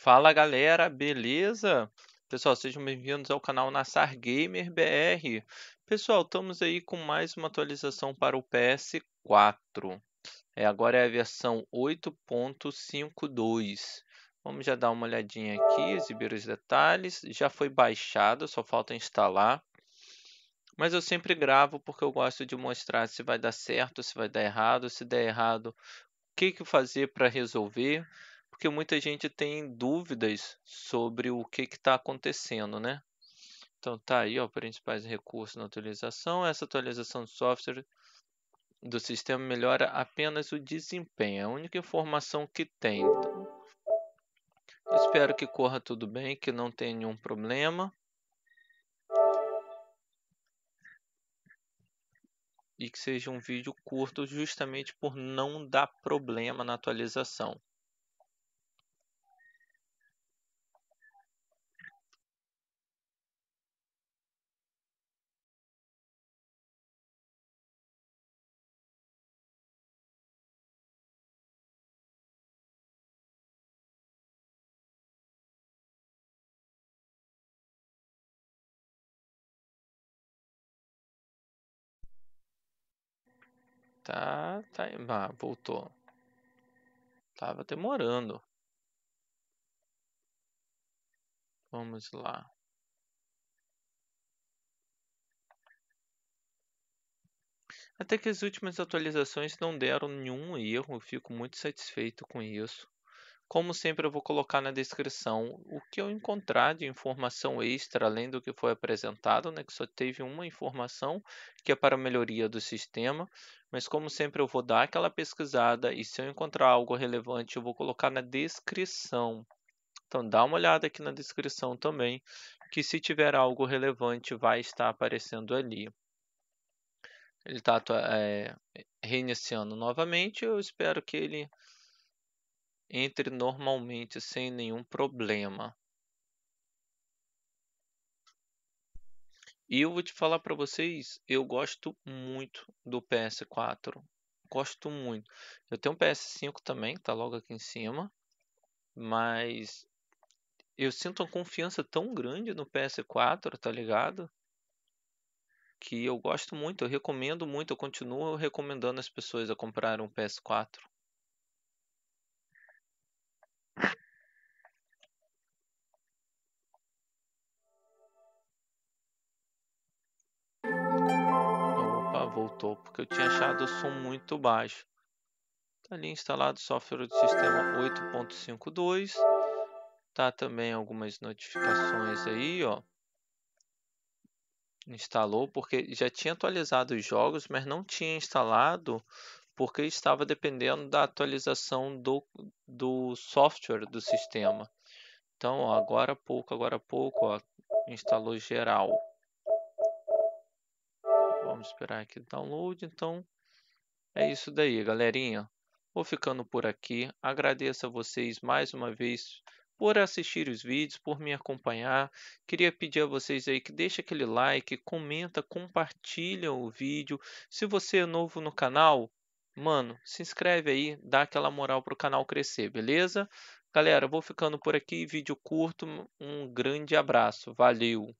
Fala galera, beleza? Pessoal, sejam bem-vindos ao canal Nassar Gamer BR. Pessoal, estamos aí com mais uma atualização para o PS4. É, agora é a versão 8.52. Vamos já dar uma olhadinha aqui, exibir os detalhes. Já foi baixado, só falta instalar. Mas eu sempre gravo porque eu gosto de mostrar se vai dar certo, se vai dar errado, se der errado, o que, que fazer para resolver porque muita gente tem dúvidas sobre o que está acontecendo, né? Então tá aí, ó, principais recursos na atualização. Essa atualização do software do sistema melhora apenas o desempenho, é a única informação que tem. Então, espero que corra tudo bem, que não tenha nenhum problema. E que seja um vídeo curto, justamente por não dar problema na atualização. Tá, tá. Ah, voltou. Tava demorando. Vamos lá. Até que as últimas atualizações não deram nenhum erro, eu fico muito satisfeito com isso. Como sempre, eu vou colocar na descrição o que eu encontrar de informação extra, além do que foi apresentado, né, que só teve uma informação, que é para melhoria do sistema. Mas, como sempre, eu vou dar aquela pesquisada e se eu encontrar algo relevante, eu vou colocar na descrição. Então, dá uma olhada aqui na descrição também, que se tiver algo relevante, vai estar aparecendo ali. Ele está é, eh, reiniciando novamente, eu espero que ele entre normalmente sem nenhum problema. E eu vou te falar para vocês, eu gosto muito do PS4. Gosto muito. Eu tenho um PS5 também, tá logo aqui em cima. Mas eu sinto uma confiança tão grande no PS4, tá ligado? Que eu gosto muito, eu recomendo muito, eu continuo recomendando as pessoas a comprarem um PS4. voltou, porque eu tinha achado o som muito baixo. Está ali instalado o software do sistema 8.52. Tá também algumas notificações aí, ó. Instalou porque já tinha atualizado os jogos, mas não tinha instalado porque estava dependendo da atualização do, do software do sistema. Então, ó, agora há pouco, agora há pouco, ó, instalou geral. Vamos esperar aqui o download. Então, é isso daí, galerinha. Vou ficando por aqui. Agradeço a vocês mais uma vez por assistir os vídeos, por me acompanhar. Queria pedir a vocês aí que deixa aquele like, comenta, compartilha o vídeo. Se você é novo no canal, mano, se inscreve aí, dá aquela moral para o canal crescer, beleza? Galera, vou ficando por aqui, vídeo curto, um grande abraço, valeu!